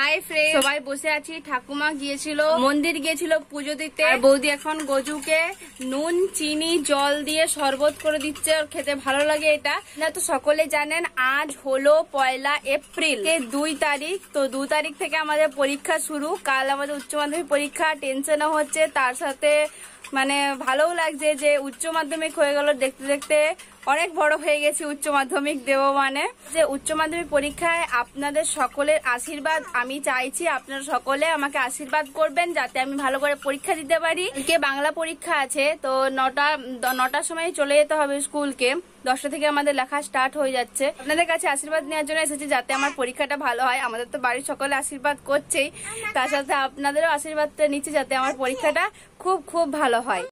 hi friend সবাই বসে আছি ঠাকুমা গিয়েছিল মন্দির গিয়েছিল পুজো দিতে বৌদি এখন গজুকে নুন চিনি জল দিয়ে শরবত করে দিচ্ছে আর খেতে ভালো লাগে এটা না তো সকলে জানেন আজ হলো পয়লা এপ্রিল দুই তারিখ তো দু তারিখ থেকে আমাদের পরীক্ষা শুরু কাল আমাদের উচ্চ মাধ্যমিক পরীক্ষা টেনশনও হচ্ছে তার সাথে মানে ভালোও লাগছে যে উচ্চ মাধ্যমিক হয়ে গেল দেখতে দেখতে অনেক বড় হয়ে গেছি উচ্চ মাধ্যমিক দেব মানে যে উচ্চ মাধ্যমিক পরীক্ষায় আপনাদের সকলের আশীর্বাদ আমি চাইছি আপনারা সকলে আমাকে আশীর্বাদ করবেন যাতে আমি ভালো করে পরীক্ষা দিতে পারি কে বাংলা পরীক্ষা আছে তো নটা নটার সময় চলে যেতে হবে স্কুলকে দশটা থেকে আমাদের লেখা স্টার্ট হয়ে যাচ্ছে আপনাদের কাছে আশীর্বাদ নেওয়ার জন্য এসেছি যাতে আমার পরীক্ষাটা ভালো হয় আমাদের তো বাড়ির সকলে আশীর্বাদ করছেই তার সাথে আপনাদেরও আশীর্বাদটা নিচ্ছে যাতে আমার পরীক্ষাটা খুব খুব ভালো হয়